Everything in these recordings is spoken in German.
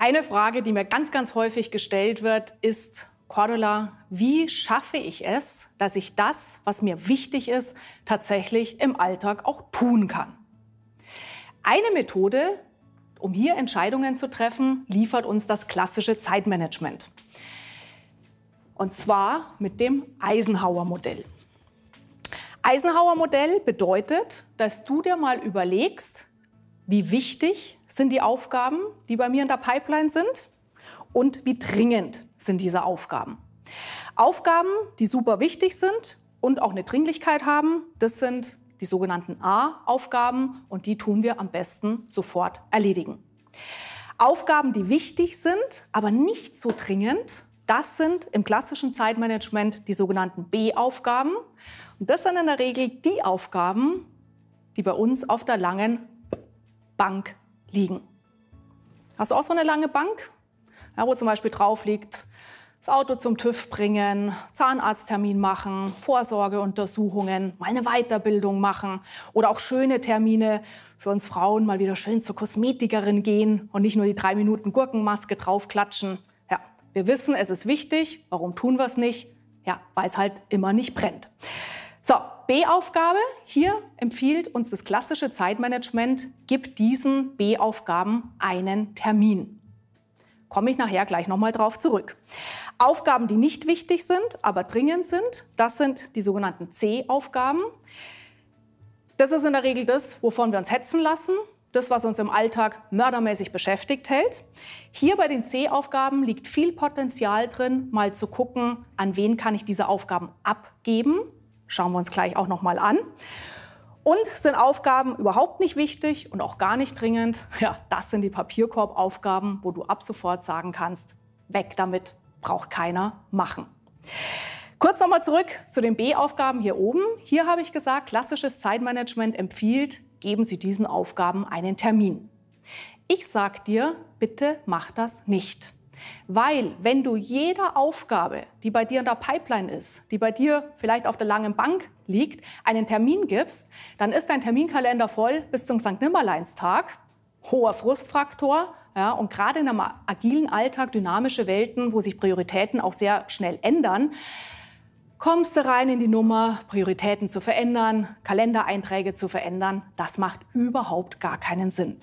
Eine Frage, die mir ganz, ganz häufig gestellt wird, ist, Cordula, wie schaffe ich es, dass ich das, was mir wichtig ist, tatsächlich im Alltag auch tun kann? Eine Methode, um hier Entscheidungen zu treffen, liefert uns das klassische Zeitmanagement. Und zwar mit dem Eisenhower-Modell. Eisenhower-Modell bedeutet, dass du dir mal überlegst, wie wichtig sind die Aufgaben, die bei mir in der Pipeline sind und wie dringend sind diese Aufgaben. Aufgaben, die super wichtig sind und auch eine Dringlichkeit haben, das sind die sogenannten A-Aufgaben und die tun wir am besten sofort erledigen. Aufgaben, die wichtig sind, aber nicht so dringend, das sind im klassischen Zeitmanagement die sogenannten B-Aufgaben. Und das sind in der Regel die Aufgaben, die bei uns auf der langen Bank liegen. Hast du auch so eine lange Bank, ja, wo zum Beispiel drauf liegt, das Auto zum TÜV bringen, Zahnarzttermin machen, Vorsorgeuntersuchungen, mal eine Weiterbildung machen oder auch schöne Termine für uns Frauen mal wieder schön zur Kosmetikerin gehen und nicht nur die drei Minuten Gurkenmaske draufklatschen. Ja, wir wissen, es ist wichtig. Warum tun wir es nicht? Ja, weil es halt immer nicht brennt. So, B-Aufgabe. Hier empfiehlt uns das klassische Zeitmanagement, gib diesen B-Aufgaben einen Termin. Komme ich nachher gleich nochmal drauf zurück. Aufgaben, die nicht wichtig sind, aber dringend sind, das sind die sogenannten C-Aufgaben. Das ist in der Regel das, wovon wir uns hetzen lassen, das, was uns im Alltag mördermäßig beschäftigt hält. Hier bei den C-Aufgaben liegt viel Potenzial drin, mal zu gucken, an wen kann ich diese Aufgaben abgeben Schauen wir uns gleich auch noch mal an. Und sind Aufgaben überhaupt nicht wichtig und auch gar nicht dringend? Ja, das sind die Papierkorbaufgaben, wo du ab sofort sagen kannst, weg damit, braucht keiner machen. Kurz nochmal zurück zu den B-Aufgaben hier oben. Hier habe ich gesagt, klassisches Zeitmanagement empfiehlt, geben Sie diesen Aufgaben einen Termin. Ich sage dir, bitte mach das nicht. Weil wenn du jeder Aufgabe, die bei dir in der Pipeline ist, die bei dir vielleicht auf der langen Bank liegt, einen Termin gibst, dann ist dein Terminkalender voll bis zum St. Nimmerleinstag. Hoher Frustfaktor. Ja, und gerade in einem agilen Alltag, dynamische Welten, wo sich Prioritäten auch sehr schnell ändern, kommst du rein in die Nummer, Prioritäten zu verändern, Kalendereinträge zu verändern. Das macht überhaupt gar keinen Sinn.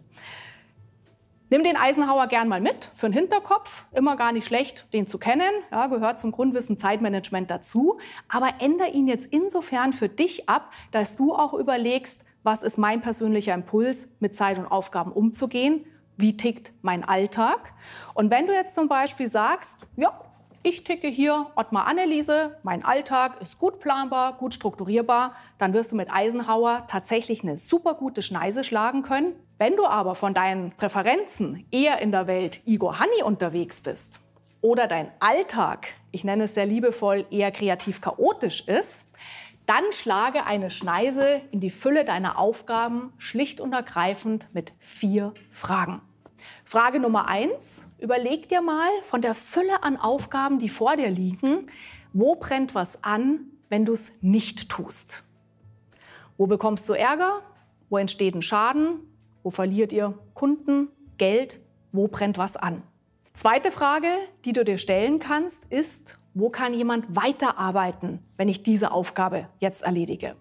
Nimm den Eisenhower gern mal mit für den Hinterkopf. Immer gar nicht schlecht, den zu kennen. Ja, gehört zum Grundwissen Zeitmanagement dazu. Aber ändere ihn jetzt insofern für dich ab, dass du auch überlegst, was ist mein persönlicher Impuls, mit Zeit und Aufgaben umzugehen? Wie tickt mein Alltag? Und wenn du jetzt zum Beispiel sagst, ja, ich ticke hier, Ottmar Anneliese, mein Alltag ist gut planbar, gut strukturierbar, dann wirst du mit Eisenhower tatsächlich eine super gute Schneise schlagen können. Wenn du aber von deinen Präferenzen eher in der Welt Igor Hanni unterwegs bist oder dein Alltag, ich nenne es sehr liebevoll, eher kreativ chaotisch ist, dann schlage eine Schneise in die Fülle deiner Aufgaben schlicht und ergreifend mit vier Fragen. Frage Nummer eins. Überleg dir mal von der Fülle an Aufgaben, die vor dir liegen, wo brennt was an, wenn du es nicht tust? Wo bekommst du Ärger? Wo entsteht ein Schaden? Wo verliert ihr Kunden, Geld? Wo brennt was an? Zweite Frage, die du dir stellen kannst, ist, wo kann jemand weiterarbeiten, wenn ich diese Aufgabe jetzt erledige?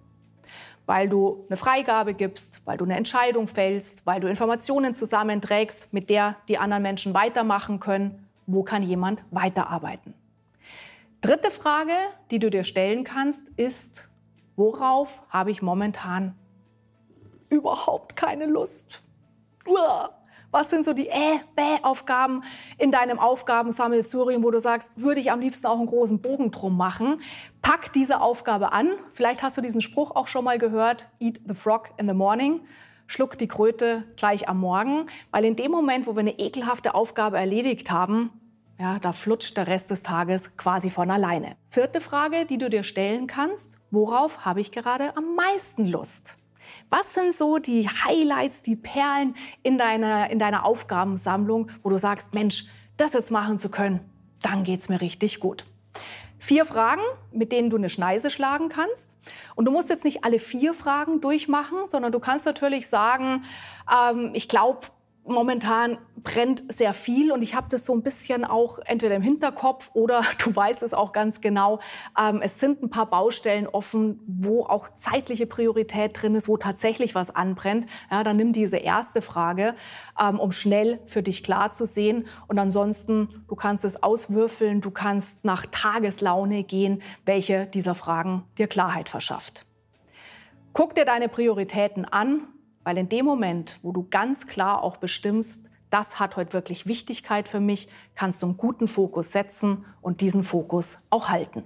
weil du eine Freigabe gibst, weil du eine Entscheidung fällst, weil du Informationen zusammenträgst, mit der die anderen Menschen weitermachen können, wo kann jemand weiterarbeiten. Dritte Frage, die du dir stellen kannst, ist, worauf habe ich momentan überhaupt keine Lust? Uah. Was sind so die äh, bäh Aufgaben in deinem Aufgabensammelsurium, wo du sagst, würde ich am liebsten auch einen großen Bogen drum machen? Pack diese Aufgabe an. Vielleicht hast du diesen Spruch auch schon mal gehört, eat the frog in the morning. Schluck die Kröte gleich am Morgen, weil in dem Moment, wo wir eine ekelhafte Aufgabe erledigt haben, ja, da flutscht der Rest des Tages quasi von alleine. Vierte Frage, die du dir stellen kannst, worauf habe ich gerade am meisten Lust? Was sind so die Highlights, die Perlen in deiner, in deiner Aufgabensammlung, wo du sagst, Mensch, das jetzt machen zu können, dann geht es mir richtig gut. Vier Fragen, mit denen du eine Schneise schlagen kannst. Und du musst jetzt nicht alle vier Fragen durchmachen, sondern du kannst natürlich sagen, ähm, ich glaube, momentan brennt sehr viel und ich habe das so ein bisschen auch entweder im Hinterkopf oder du weißt es auch ganz genau, ähm, es sind ein paar Baustellen offen, wo auch zeitliche Priorität drin ist, wo tatsächlich was anbrennt. Ja, dann nimm diese erste Frage, ähm, um schnell für dich klar zu sehen und ansonsten, du kannst es auswürfeln, du kannst nach Tageslaune gehen, welche dieser Fragen dir Klarheit verschafft. Guck dir deine Prioritäten an, weil in dem Moment, wo du ganz klar auch bestimmst, das hat heute wirklich Wichtigkeit für mich, kannst du einen guten Fokus setzen und diesen Fokus auch halten.